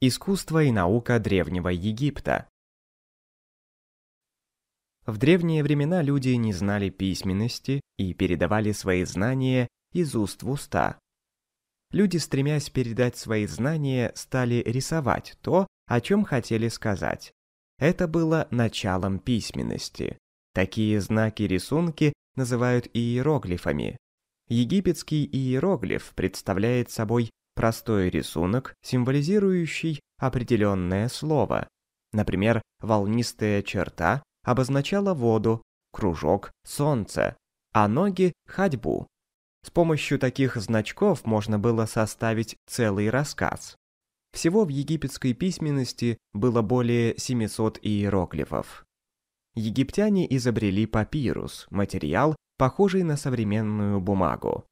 Искусство и наука Древнего Египта. В древние времена люди не знали письменности и передавали свои знания из уст в уста. Люди, стремясь передать свои знания, стали рисовать то, о чем хотели сказать. Это было началом письменности. Такие знаки-рисунки называют иероглифами. Египетский иероглиф представляет собой простой рисунок, символизирующий определенное слово. Например, волнистая черта обозначала воду, кружок – солнце, а ноги – ходьбу. С помощью таких значков можно было составить целый рассказ. Всего в египетской письменности было более 700 иероглифов. Египтяне изобрели папирус – материал, похожий на современную бумагу.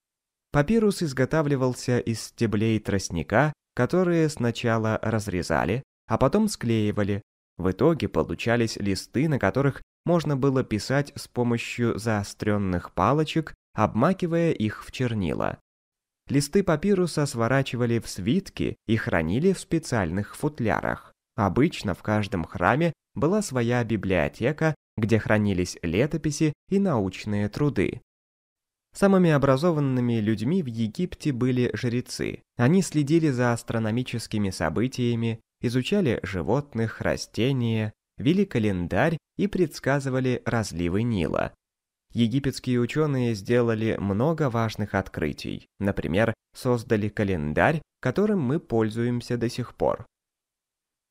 Папирус изготавливался из стеблей тростника, которые сначала разрезали, а потом склеивали. В итоге получались листы, на которых можно было писать с помощью заостренных палочек, обмакивая их в чернила. Листы папируса сворачивали в свитки и хранили в специальных футлярах. Обычно в каждом храме была своя библиотека, где хранились летописи и научные труды. Самыми образованными людьми в Египте были жрецы. Они следили за астрономическими событиями, изучали животных, растения, вели календарь и предсказывали разливы Нила. Египетские ученые сделали много важных открытий. Например, создали календарь, которым мы пользуемся до сих пор.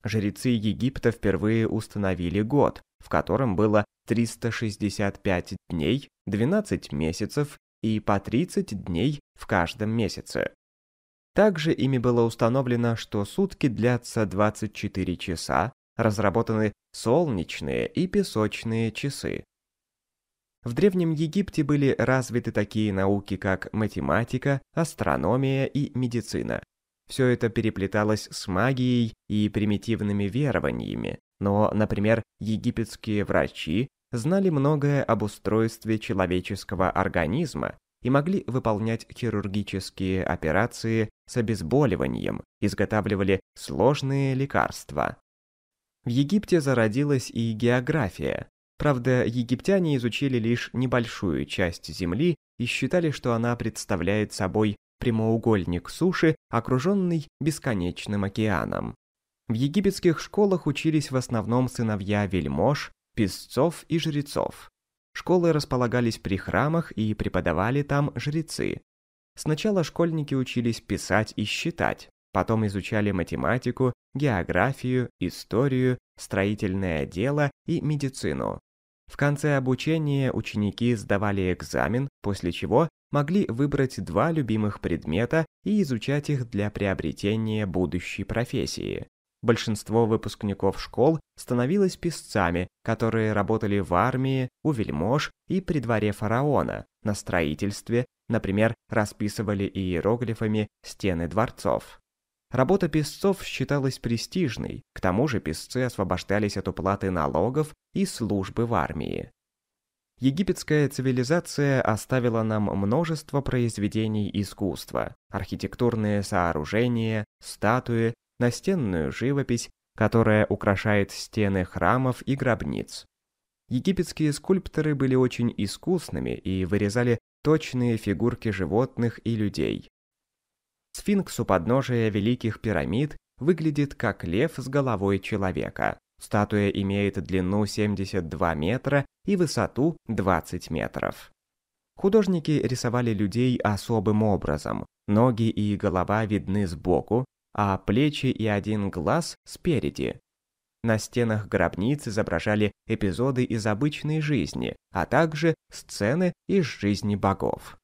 Жрецы Египта впервые установили год, в котором было 365 дней, 12 месяцев и по 30 дней в каждом месяце. Также ими было установлено, что сутки длятся 24 часа, разработаны солнечные и песочные часы. В Древнем Египте были развиты такие науки, как математика, астрономия и медицина. Все это переплеталось с магией и примитивными верованиями, но, например, египетские врачи знали многое об устройстве человеческого организма и могли выполнять хирургические операции с обезболиванием, изготавливали сложные лекарства. В Египте зародилась и география. Правда, египтяне изучили лишь небольшую часть Земли и считали, что она представляет собой прямоугольник суши, окруженный бесконечным океаном. В египетских школах учились в основном сыновья вельмож песцов и жрецов. Школы располагались при храмах и преподавали там жрецы. Сначала школьники учились писать и считать, потом изучали математику, географию, историю, строительное дело и медицину. В конце обучения ученики сдавали экзамен, после чего могли выбрать два любимых предмета и изучать их для приобретения будущей профессии. Большинство выпускников школ становилось писцами, которые работали в армии, у вельмож и при дворе фараона, на строительстве, например, расписывали иероглифами стены дворцов. Работа писцов считалась престижной, к тому же писцы освобождались от уплаты налогов и службы в армии. Египетская цивилизация оставила нам множество произведений искусства, архитектурные сооружения, статуи, настенную живопись, которая украшает стены храмов и гробниц. Египетские скульпторы были очень искусными и вырезали точные фигурки животных и людей. Сфинкс у подножия Великих пирамид выглядит как лев с головой человека. Статуя имеет длину 72 метра и высоту 20 метров. Художники рисовали людей особым образом. Ноги и голова видны сбоку, а плечи и один глаз спереди. На стенах гробниц изображали эпизоды из обычной жизни, а также сцены из жизни богов.